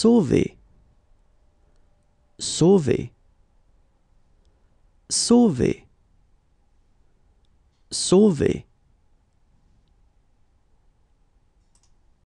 sauver, sauver, sauver, sauver.